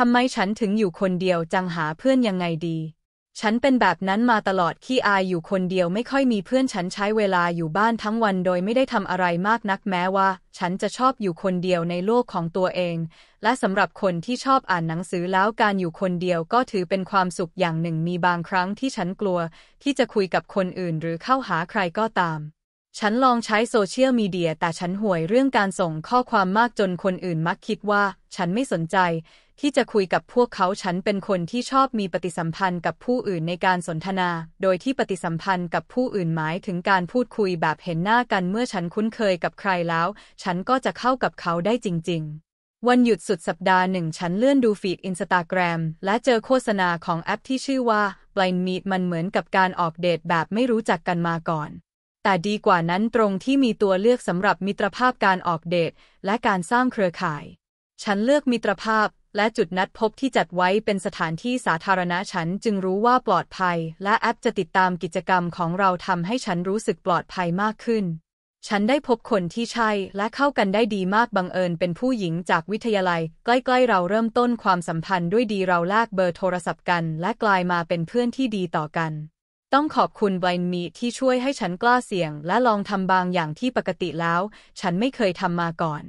ทำไมฉันถึงอยู่คนเดียวจังหาเพื่อนยังไงดี ฉันเป็นแบบนั้นมาตลอดขี้อายอยู่คนเดียวไม่ค่อยมีเพื่อนฉันใช้เวลาอยู่บ้านทั้งวันโดยไม่ได้ทำอะไรมากนักแม้ว่า ฉันจะชอบอยู่คนเดียวในโลกของตัวเอง และสำหรับคนที่ชอบอ่านหนังสือแล้วการอยู่คนเดียวก็ถือเป็นความสุขอย่างหนึ่งมีบางครั้งที่ฉันกลัว ที่จะคุยกับคนอื่นหรือเข้าหาใครก็ตามฉันลองใช้โซเชียลมีเดียแต่ฉันห่วยเรื่องการส่งข้อความมากจนคนอื่นมักคิดว่า ฉันไม่สนใจที่จะคุยกับพวกเขาฉันเป็นคนที่ชอบมีปฏิสัมพันธ์กับผู้อื่นในการสนทนา โดยที่ปฏิสัมพันธ์กับผู้อื่นหมายถึงการพูดคุยแบบเห็นหน้ากันเมื่อฉันคุ้นเคยกับใครแล้ว ฉันก็จะเข้ากับเขาได้จริง ๆ วันหยุดสุดสัปดาห์หนึ่งฉันเลื่อนดูฟีดอินสตาแกรมและเจอโฆษณาของแอปที่ชื่อว่า Blind Meet มันเหมือนกับการออกเดทแบบไม่รู้จักกันมาก่อนแต่ดีกว่านั้นตรงที่มีตัวเลือกสำหรับมิตรภาพการออกเดตและการสร้างเครือข่าย ฉันเลือกมิตรภาพและจุดนัดพบที่จัดไว้เป็นสถานที่สาธารณะฉันจึงรู้ว่าปลอดภัย และแอปจะติดตามกิจกรรมของเราทำให้ฉันรู้สึกปลอดภัยมากขึ้น ฉันได้พบคนที่ใช่และเข้ากันได้ดีมากบังเอิญ เป็นผู้หญิงจากวิทยาลัย ใกล้ๆ เราเริ่มต้นความสัมพันธ์ด้วยดีเราแลกเบอร์โทรศัพท์กันและกลายมาเป็นเพื่อนที่ดีต่อกันต้องขอบคุณไวน์มีที่ช่วยให้ฉันกล้าเสี่ยง และลองทำบางอย่างที่ปกติแล้ว ฉันไม่เคยทำมาก่อน